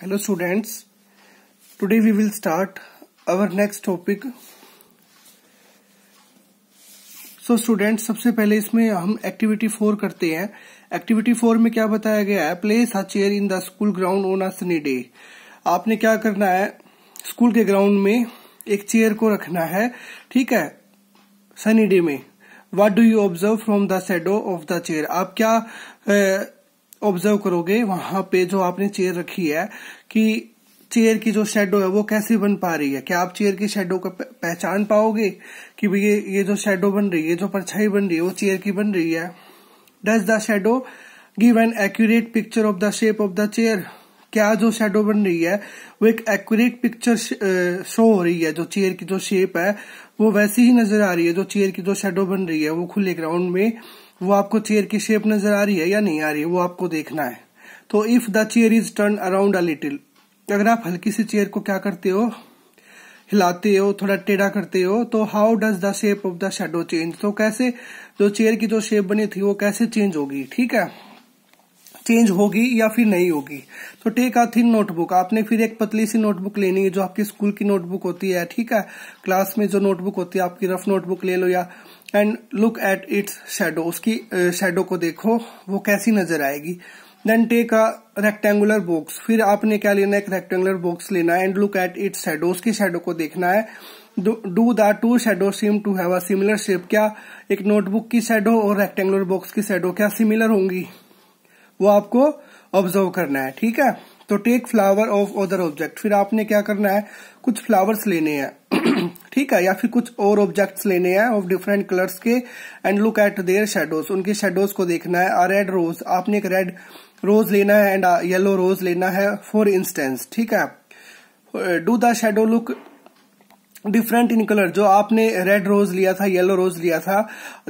hello students today we will start our next topic so so students सबसे पहले इसमें हम एक्टिविटी फोर करते हैं एक्टिविटी फोर में क्या बताया गया है place a chair in the school ground on a sunny day आपने क्या करना है स्कूल के ग्राउंड में एक चेयर को रखना है ठीक है सनी डे में what do you observe from the shadow of the chair आप क्या ऑब्जर्व करोगे वहां पे जो आपने चेयर रखी है कि चेयर की जो शेडो है वो कैसी बन पा रही है क्या आप चेयर की शेडो का पहचान पाओगे कि भाई ये ये जो शेडो बन रही है जो परछाई बन रही है वो चेयर की बन रही है does the shadow give an accurate picture of the shape of the chair क्या जो शेडो बन रही है वो एक एक्यूरेट पिक्चर शो हो रही है जो चेयर की जो शेप है वो वैसी ही नजर आ रही है जो चेयर की जो शेडो बन रही है वो खुले ग्राउंड में वो आपको चेयर की शेप नजर आ रही है या नहीं आ रही है वो आपको देखना है तो if the chair is turn around a little अगर आप हल्की सी चेयर को क्या करते हो हिलाते हो थोड़ा टेढ़ा करते हो तो how does the shape of the shadow change तो कैसे जो चेयर की जो शेप बनी थी वो कैसे चेंज होगी ठीक है चेंज होगी या फिर नहीं होगी तो टेक आ थिन नोटबुक आपने फिर एक पतली सी नोटबुक लेनी है जो आपकी स्कूल की नोटबुक होती है ठीक है क्लास में जो नोटबुक होती है आपकी रफ नोटबुक ले लो या and look at its shadow उसकी शेडो को देखो वो कैसी नजर आएगी then take a rectangular box फिर आपने क्या लेना है एक रेक्टेंगुलर बॉक्स लेना है and look at its shadow उसकी शेडो को देखना है do the two shadow seem to have a similar shape क्या एक नोटबुक की शेडो और रेक्टेंगुलर बॉक्स की शेडो क्या सिमिलर होंगी वो आपको ऑब्जर्व करना है ठीक है तो take flower of other object फिर आपने क्या करना है कुछ फ्लावर्स लेने हैं ठीक है या फिर कुछ और ऑब्जेक्ट्स लेने हैं ऑफ डिफरेंट कलर्स के and look at their shadows उनके शेडोज को देखना है आ रेड रोज आपने एक रेड रोज लेना है एंड येलो रोज लेना है फॉर इंस्टेंस ठीक है do the shadow look different in colour जो आपने रेड रोज लिया था येलो रोज लिया था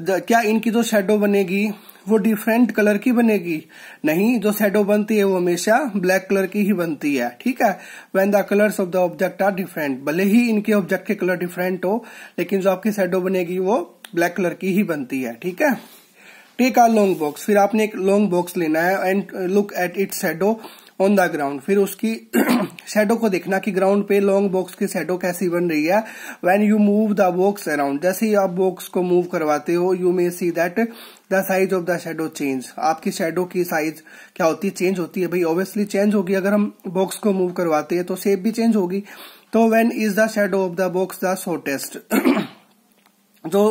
क्या इनकी जो शेडो बनेगी वो डिफरेंट कलर की बनेगी नहीं जो शेडो बनती है वो हमेशा ब्लैक कलर की ही बनती है ठीक है when the colours of the object are different भले ही इनके ऑब्जेक्ट के कलर डिफरेंट हो लेकिन जो आपकी शेडो बनेगी वो ब्लैक कलर की ही बनती है ठीक है टेक आर लॉन्ग बॉक्स फिर आपने एक लॉन्ग बॉक्स लेना है and look at it shadow on the ground फिर उसकी शेडो को देखना कि ग्राउंड पे लॉन्ग बॉक्स की शेडो कैसी बन रही है when you move the box around जैसे ही आप बॉक्स को मूव करवाते हो you may see that the size of the shadow change आपकी शेडो की साइज क्या होती है चेंज होती है भाई ऑब्वियसली चेंज होगी अगर हम बॉक्स को मूव करवाते हैं तो शेप भी चेंज होगी तो when is the shadow of the box the shortest जो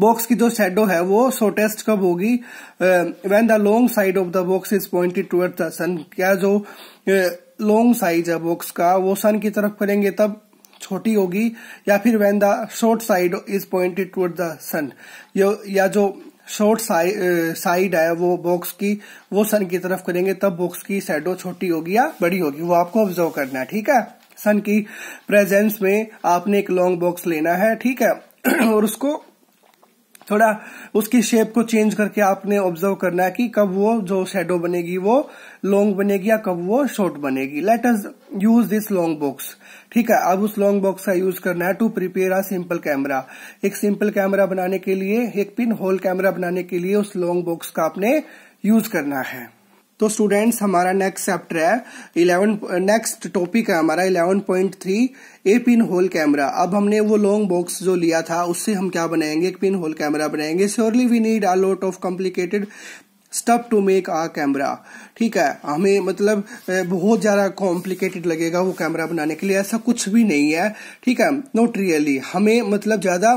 बॉक्स की जो शेडो है वो शॉर्टेस्ट कब होगी when the long side of the box is pointed toward the sun क्या जो लॉन्ग साइज है बॉक्स का वो सन की तरफ करेंगे तब छोटी होगी या फिर when the short side is pointed toward the sun या जो शॉर्ट साइड है वो बॉक्स की वो सन की तरफ करेंगे तब बॉक्स की शेडो छोटी होगी या बड़ी होगी वो आपको ऑब्जर्व करना है ठीक है सन की प्रेजेंस में आपने एक लॉन्ग बॉक्स लेना है ठीक है और उसको थोड़ा उसकी शेप को चेंज करके आपने ऑब्जर्व करना है कि कब वो जो शेडो बनेगी वो लॉन्ग बनेगी या कब वो शॉर्ट बनेगी let us use this long box ठीक है अब उस लॉन्ग बॉक्स का यूज करना है to prepare a simple camera एक सिंपल कैमरा बनाने के लिए एक पिन होल कैमरा बनाने के लिए उस लॉन्ग बॉक्स का आपने यूज करना है तो स्टूडेंट्स हमारा नेक्स्ट चैप्टर है इलेवन नेक्स्ट टॉपिक है हमारा eleven point three a pin hole camera अब हमने वो लॉन्ग बॉक्स जो लिया था उससे हम क्या बनाएंगे एक पिन होल कैमरा बनाएंगे surely we need a lot of complicated stuff to make a camera ठीक है हमें मतलब बहुत ज़्यादा कॉम्प्लिकेटेड लगेगा वो कैमरा बनाने के लिए ऐसा कुछ भी नहीं है ठीक है नोट रियली हमें मतलब ज़्यादा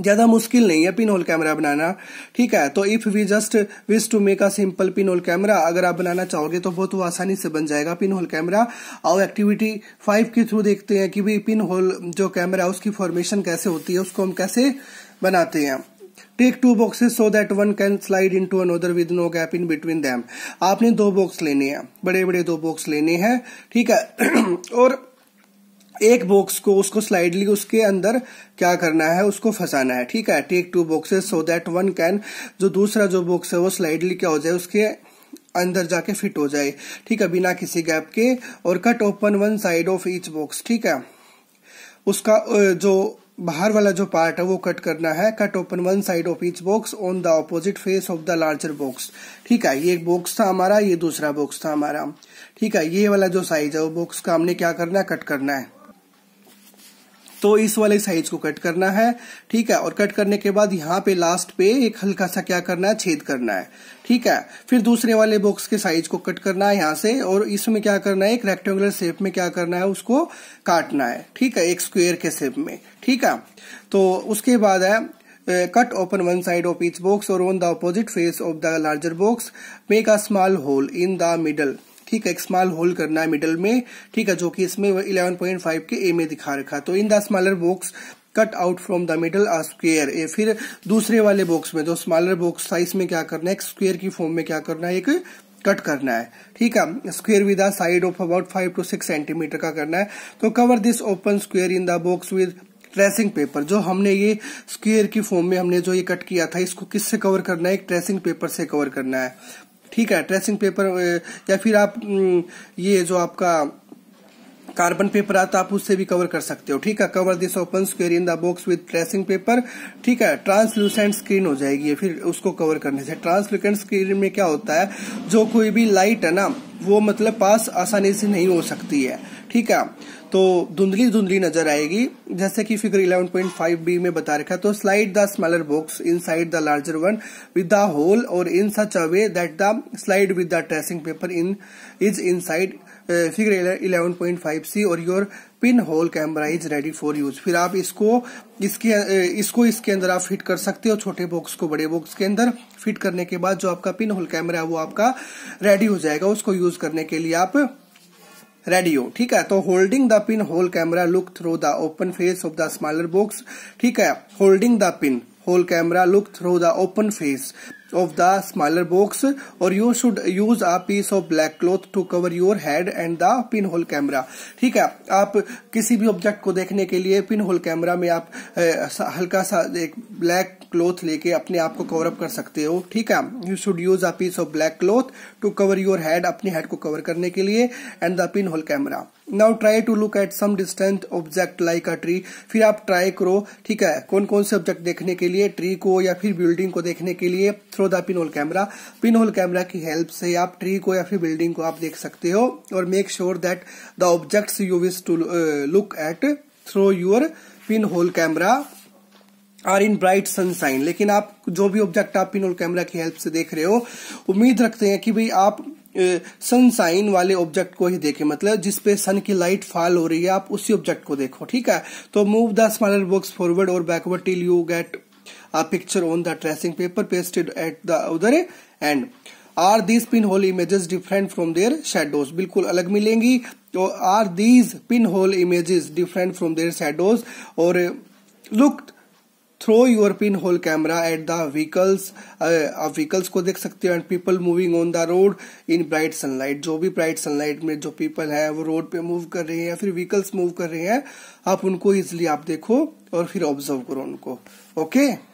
ज्यादा मुश्किल नहीं है पिन होल कैमरा बनाना ठीक है तो if we just wish to make a simple pin hole camera अगर आप बनाना चाहोगे तो बहुत आसानी से बन जाएगा पिन होल कैमरा और एक्टिविटी फाइव के थ्रू देखते हैं कि भाई पिन होल जो कैमरा उसकी फॉर्मेशन कैसे होती है उसको हम कैसे बनाते हैं take two boxes so that one can slide into another with no gap in between them आपने दो बॉक्स लेने हैं बड़े बड़े दो बॉक्स लेने हैं ठीक है और एक बॉक्स को उसको स्लाइडली उसके अंदर क्या करना है उसको फंसाना है ठीक है take two boxes so that one can जो दूसरा जो बॉक्स है वो स्लाइडली क्या हो जाए उसके अंदर जाके फिट हो जाए ठीक है बिना किसी गैप के और cut open one side of each box ठीक है उसका जो बाहर वाला जो पार्ट है वो कट करना है cut open one side of each box on the opposite face of the larger box ठीक है ये एक बॉक्स था हमारा ये दूसरा बॉक्स था हमारा ठीक है ये वाला जो साइज है वो बॉक्स का हमने क्या करना है कट करना है तो इस वाले साइज को कट करना है ठीक है और कट करने के बाद यहाँ पे लास्ट पे एक हल्का सा क्या करना है छेद करना है ठीक है फिर दूसरे वाले बॉक्स के साइज को कट करना है यहाँ से और इसमें क्या करना है एक रेक्टेंगुलर शेप में क्या करना है उसको काटना है ठीक है एक स्क्वेयर के शेप में ठीक है तो उसके बाद है cut open one side of each box और on the opposite face of the larger box make a small hole in the middle ठीक है स्मॉल होल करना है मिडल में ठीक है जो कि इसमें इलेवन पॉइंट फाइव के ए में दिखा रखा तो in the smaller box cut out from the middle a square ए फिर दूसरे वाले बॉक्स में जो स्मॉलर बॉक्स साइज में क्या करना है स्क्वेयर की फॉर्म में क्या करना है एक कट करना है ठीक है square with a side of about five to six centimetre का करना है तो cover this open square in the box with tracing paper जो हमने ये स्क्वेयर की फॉर्म में हमने जो ये कट किया था इसको किससे कवर करना है एक ट्रेसिंग पेपर से कवर करना है ठीक है ट्रेसिंग पेपर या फिर आप ये जो आपका कार्बन पेपर आता आप उससे भी कवर कर सकते हो ठीक है cover this open square in the box with tracing paper ठीक है ट्रांसलूसेंट स्क्रीन हो जाएगी फिर उसको कवर करने से ट्रांसलूसेंट स्क्रीन में क्या होता है जो कोई भी लाइट है ना वो मतलब पास आसानी से नहीं हो सकती है ठीक है तो धुंधली धुंधली नजर आएगी जैसे कि फिगर 11.5 बी में बता रखा तो slide the smaller box inside the larger one with the hole और in such a way that the slide with the tracing paper in is inside figure 11.5 see और your pin hole camera is ready for use फिर आप इसको इसके uh, इसको इसके अंदर आप फिट कर सकते हो छोटे बॉक्स को बड़े बॉक्स के अंदर फिट करने के बाद जो आपका पिन होल कैमरा है वो आपका रेडी हो जाएगा उसको यूज करने के लिए आप रेडियो ठीक है तो holding the pin hole camera look through the open face of the smaller box ठीक है holding the pin whole camera look through the open face of the smaller box or you should use a piece of black cloth to cover your head and the pin hole camera ठीक है आप किसी भी object को देखने के लिए pin hole camera में आप हल्का सा एक ब्लैक क्लोथ लेके अपने आप को कवर अप कर सकते हो ठीक है you should use a piece of black cloth to cover your head अपने हेड को कवर करने के लिए and the pin hole camera now try to look at some distance object like a tree फिर आप ट्राई करो ठीक है कौन कौन से ऑब्जेक्ट देखने के लिए ट्री को या फिर बिल्डिंग को देखने के लिए through the pin hole camera pin hole camera की हेल्प से आप ट्री को या फिर बिल्डिंग को आप देख सकते हो और make sure that the objects you wish to look at through your pin hole camera are in bright sunshine लेकिन आप जो भी ऑब्जेक्ट आप पिन होल कैमरा की हेल्प से देख रहे हो उम्मीद रखते हैं कि भाई आप सन साइन वाले ऑब्जेक्ट को ही देखें मतलब जिस पे सन की लाइट फॉल हो रही है आप उसी ऑब्जेक्ट को देखो ठीक है तो move the smaller box forward और backward till you get a picture on the tracing paper pasted at the other end are these pin hole images different from their shadows बिल्कुल अलग मिलेंगी तो are these pin hole images different from their shadows और look through your pin hole camera at the vehicles आप vehicles को देख सकते हो and people moving on the road in bright sunlight जो भी ब्राइट सनलाइट में जो पीपल है वो रोड पे मूव कर रहे हैं या फिर व्हीकल्स मूव कर रहे हैं आप उनको इजिली आप देखो और फिर ऑब्जर्व करो उनको ओके okay?